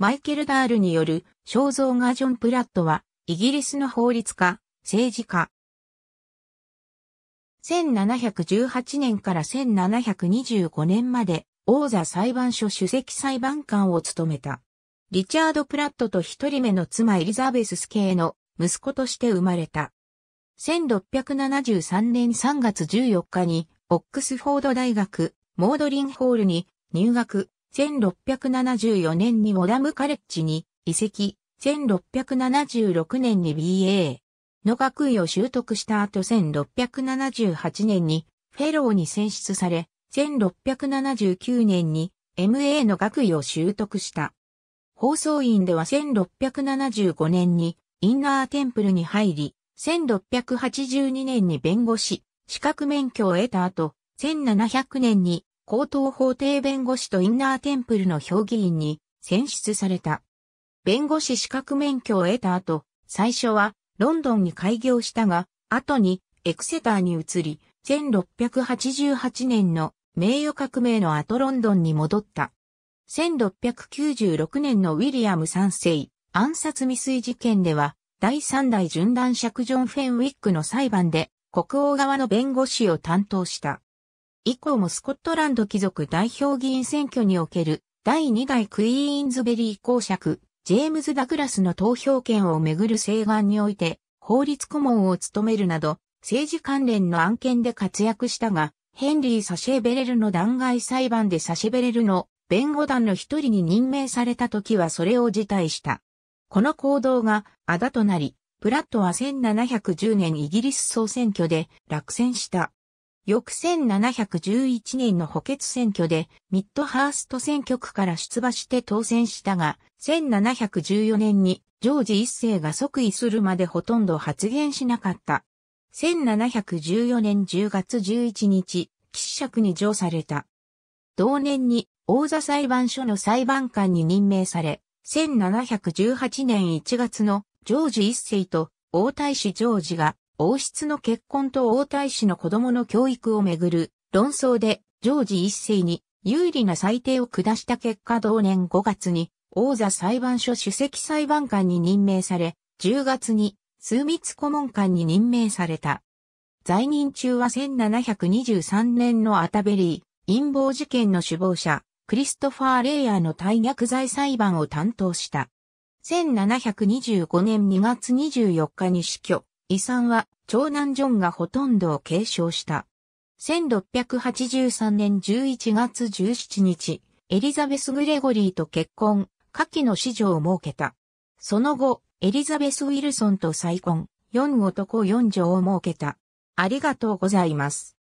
マイケル・ダールによる肖像画ジョン・プラットは、イギリスの法律家、政治家。1718年から1725年まで、王座裁判所主席裁判官を務めた。リチャード・プラットと一人目の妻エリザベス・ス系の息子として生まれた。1673年3月14日に、オックスフォード大学、モードリンホールに入学、1674年にウォダムカレッジに移籍、1676年に BA の学位を習得した後1678年にフェローに選出され、1679年に MA の学位を習得した。放送院では1675年にインナーテンプルに入り、1682年に弁護士、資格免許を得た後、1700年に高等法廷弁護士とインナーテンプルの評議員に選出された。弁護士資格免許を得た後、最初はロンドンに開業したが、後にエクセターに移り、1688年の名誉革命の後ロンドンに戻った。1696年のウィリアム3世暗殺未遂事件では、第3代順団尺ジョン・フェンウィックの裁判で国王側の弁護士を担当した。以降もスコットランド貴族代表議員選挙における第2代クイーンズベリー公爵、ジェームズ・ダグラスの投票権をめぐる請願において、法律顧問を務めるなど、政治関連の案件で活躍したが、ヘンリー・サシェベレルの弾劾裁判でサシェベレルの弁護団の一人に任命された時はそれを辞退した。この行動が仇となり、プラットは1710年イギリス総選挙で落選した。翌1711年の補欠選挙でミッドハースト選挙区から出馬して当選したが、1714年にジョージ一世が即位するまでほとんど発言しなかった。1714年10月11日、記釈に上された。同年に王座裁判所の裁判官に任命され、1718年1月のジョージ一世と王太子ジョージが王室の結婚と王太子の子供の教育をめぐる論争でジョージ一世に有利な裁定を下した結果同年5月に王座裁判所主席裁判官に任命され、10月に枢密顧問官に任命された。在任中は1723年のアタベリー陰謀事件の首謀者、クリストファー・レイヤーの大逆罪裁判を担当した。1725年2月24日に死去。遺産は長男ジョンがほとんどを継承した。1683年11月17日、エリザベス・グレゴリーと結婚、下記の子女を設けた。その後、エリザベス・ウィルソンと再婚、4男4女を設けた。ありがとうございます。